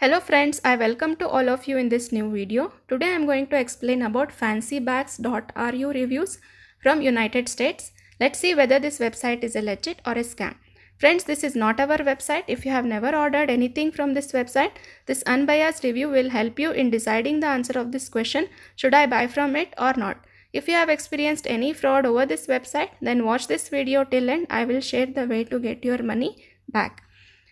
Hello friends, I welcome to all of you in this new video. Today I am going to explain about fancybags.ru reviews from United States. Let's see whether this website is a legit or a scam. Friends, this is not our website. If you have never ordered anything from this website, this unbiased review will help you in deciding the answer of this question, should I buy from it or not. If you have experienced any fraud over this website, then watch this video till end. I will share the way to get your money back.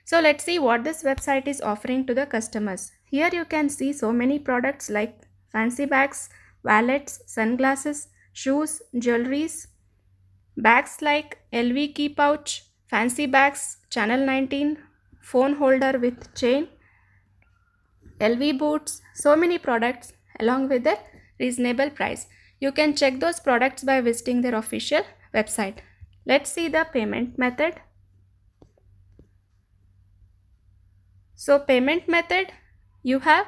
So let's see what this website is offering to the customers. Here you can see so many products like fancy bags, wallets, sunglasses, shoes, jewelries, bags like LV key pouch, fancy bags, channel 19, phone holder with chain, LV boots, so many products along with a reasonable price. You can check those products by visiting their official website. Let's see the payment method. So payment method, you have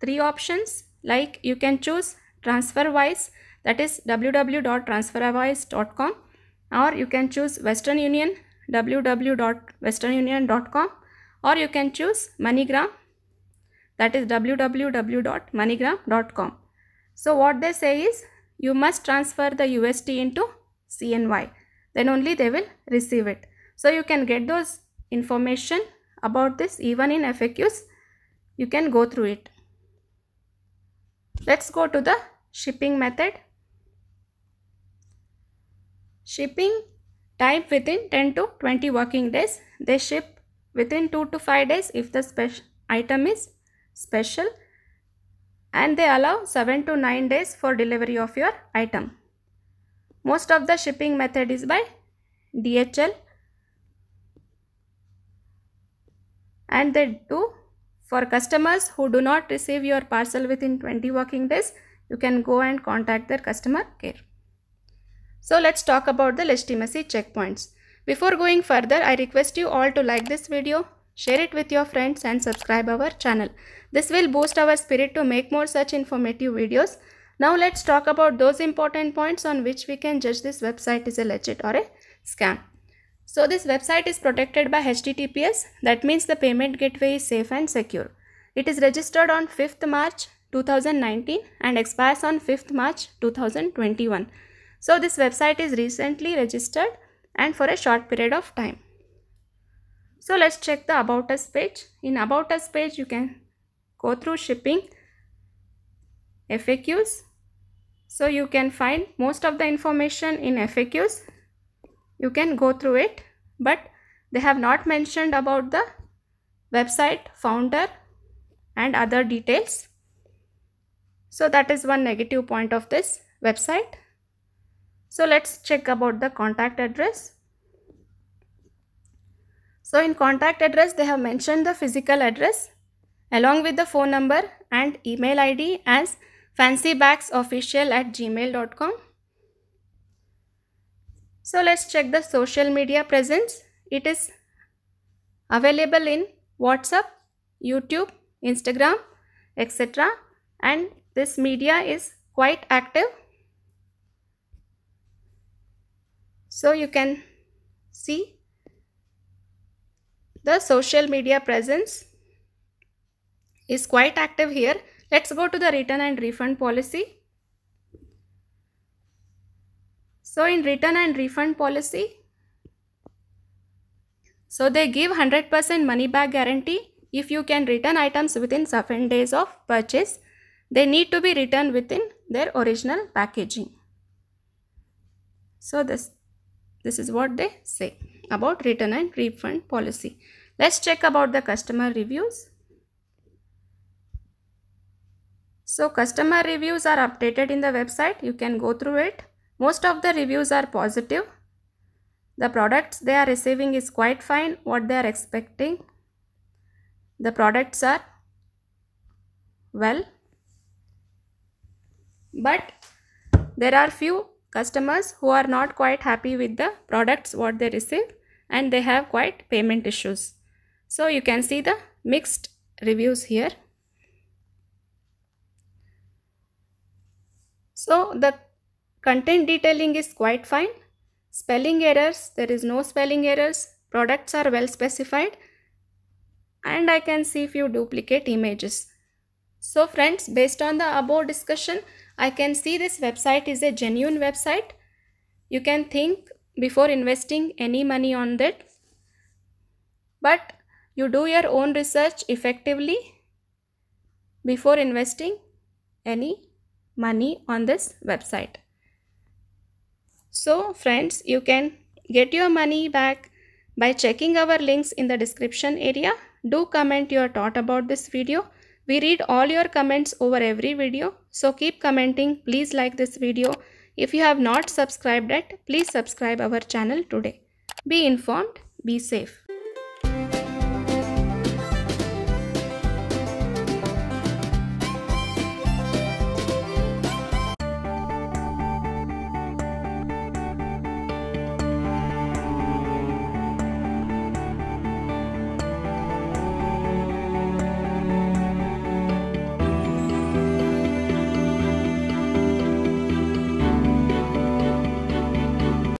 three options like you can choose TransferWise that is www.transferwise.com or you can choose Western Union www.westernunion.com or you can choose MoneyGram that is www.moneygram.com. So what they say is you must transfer the USD into CNY then only they will receive it. So you can get those information about this even in FAQs you can go through it. Let's go to the shipping method Shipping time within 10 to 20 working days. They ship within 2 to 5 days if the item is special and they allow 7 to 9 days for delivery of your item. Most of the shipping method is by DHL and they do for customers who do not receive your parcel within 20 working days, you can go and contact their customer care. So let's talk about the legitimacy checkpoints. Before going further, I request you all to like this video, share it with your friends and subscribe our channel. This will boost our spirit to make more such informative videos. Now let's talk about those important points on which we can judge this website is a legit or a scam. So this website is protected by HTTPS that means the payment gateway is safe and secure. It is registered on 5th March 2019 and expires on 5th March 2021. So this website is recently registered and for a short period of time. So let's check the about us page. In about us page you can go through shipping, FAQs. So you can find most of the information in FAQs. You can go through it but they have not mentioned about the website, founder and other details. So that is one negative point of this website. So let's check about the contact address. So in contact address, they have mentioned the physical address along with the phone number and email ID as fancybagsofficial at gmail.com. So let's check the social media presence. It is available in WhatsApp, YouTube, Instagram, etc. And this media is quite active So you can see the social media presence is quite active here. Let's go to the return and refund policy. So in return and refund policy, so they give 100% money back guarantee if you can return items within 7 days of purchase. They need to be returned within their original packaging. So this this is what they say about return and refund policy. Let's check about the customer reviews. So customer reviews are updated in the website. You can go through it. Most of the reviews are positive. The products they are receiving is quite fine what they are expecting. The products are well. But there are few customers who are not quite happy with the products what they receive and they have quite payment issues. So you can see the mixed reviews here. So the content detailing is quite fine. Spelling errors, there is no spelling errors. Products are well specified. And I can see few duplicate images. So friends, based on the above discussion, I can see this website is a genuine website. You can think before investing any money on that. But you do your own research effectively before investing any money on this website. So friends, you can get your money back by checking our links in the description area. Do comment your thought about this video. We read all your comments over every video. So keep commenting. Please like this video. If you have not subscribed yet, please subscribe our channel today. Be informed. Be safe.